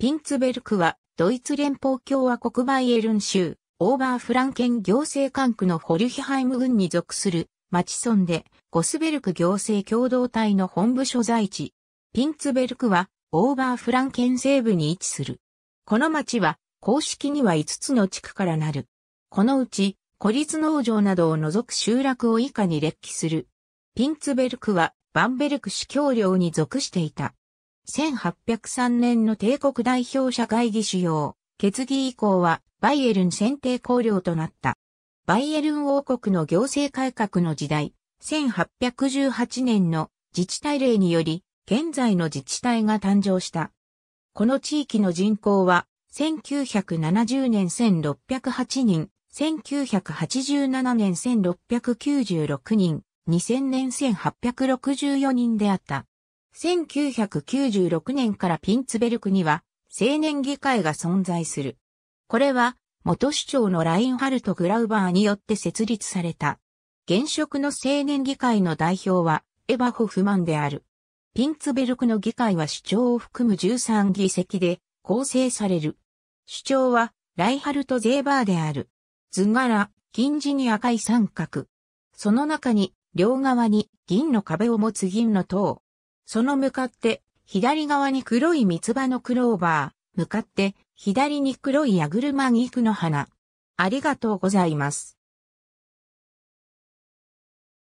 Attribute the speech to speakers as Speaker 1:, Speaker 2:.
Speaker 1: ピンツベルクは、ドイツ連邦共和国バイエルン州、オーバーフランケン行政管区のホルヒハイム郡に属する、町村で、ゴスベルク行政共同体の本部所在地。ピンツベルクは、オーバーフランケン西部に位置する。この町は、公式には5つの地区からなる。このうち、孤立農場などを除く集落を以下に列記する。ピンツベルクは、バンベルク市協領に属していた。1803年の帝国代表者会議主要、決議以降はバイエルン選定考領となった。バイエルン王国の行政改革の時代、1818年の自治体令により、現在の自治体が誕生した。この地域の人口は、1970年1608人、1987年1696人、2000年1864人であった。1996年からピンツベルクには青年議会が存在する。これは元市長のラインハルト・グラウバーによって設立された。現職の青年議会の代表はエバ・ホフマンである。ピンツベルクの議会は市長を含む13議席で構成される。市長はライハルト・ゼーバーである。図柄、金字に赤い三角。その中に両側に銀の壁を持つ銀の塔。その向かって、左側に黒い三つ葉のクローバー、向かって、左に黒い矢車菊の花。ありがとうございます。